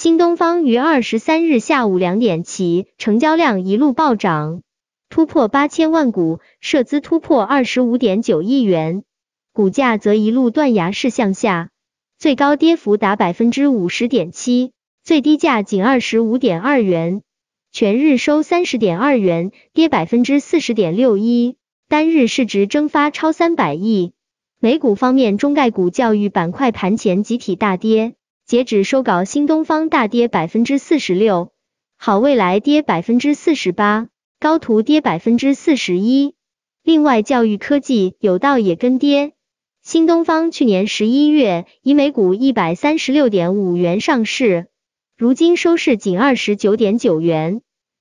新东方于二十三日下午两点起，成交量一路暴涨，突破八千万股，涉资突破二十五点九亿元，股价则一路断崖式向下，最高跌幅达百分之五十点七，最低价仅二十五点二元，全日收三十点二元，跌百分之四十点六一，单日市值蒸发超三百亿。美股方面，中概股教育板块盘前集体大跌。截止收稿，新东方大跌百分之四十六，好未来跌百分之四十八，高途跌百分之四十一。另外，教育科技有道也跟跌。新东方去年十一月以每股一百三十六点五元上市，如今收市仅二十九点九元，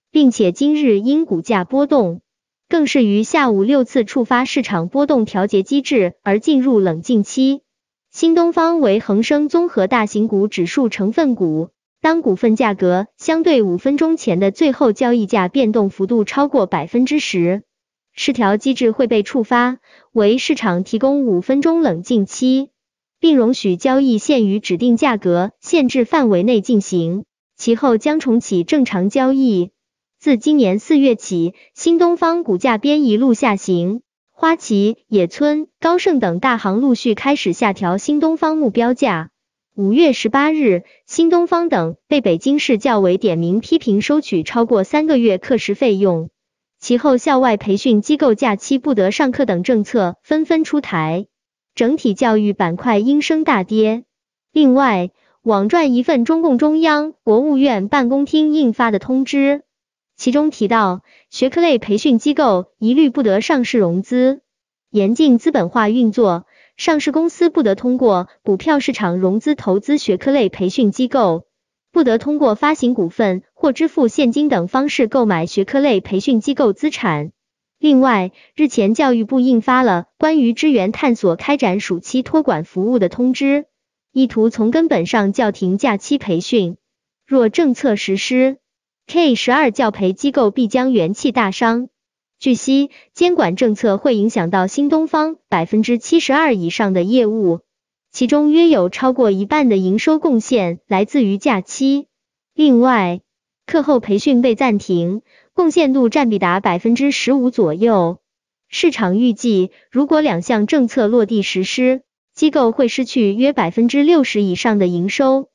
并且今日因股价波动，更是于下午六次触发市场波动调节机制而进入冷静期。新东方为恒生综合大型股指数成分股。当股份价格相对五分钟前的最后交易价变动幅度超过百分之十，失调机制会被触发，为市场提供五分钟冷静期，并容许交易限于指定价格限制范围内进行，其后将重启正常交易。自今年四月起，新东方股价便一路下行。花旗、野村、高盛等大行陆续开始下调新东方目标价。五月十八日，新东方等被北京市教委点名批评收取超过三个月课时费用，其后校外培训机构假期不得上课等政策纷纷出台，整体教育板块应声大跌。另外，网传一份中共中央、国务院办公厅印发的通知。其中提到，学科类培训机构一律不得上市融资，严禁资本化运作；上市公司不得通过股票市场融资投资学科类培训机构，不得通过发行股份或支付现金等方式购买学科类培训机构资产。另外，日前教育部印发了关于支援探索开展暑期托管服务的通知，意图从根本上叫停假期培训。若政策实施，K 十二教培机构必将元气大伤。据悉，监管政策会影响到新东方百分之七十二以上的业务，其中约有超过一半的营收贡献来自于假期。另外，课后培训被暂停，贡献度占比达百分之十五左右。市场预计，如果两项政策落地实施，机构会失去约百分之六十以上的营收。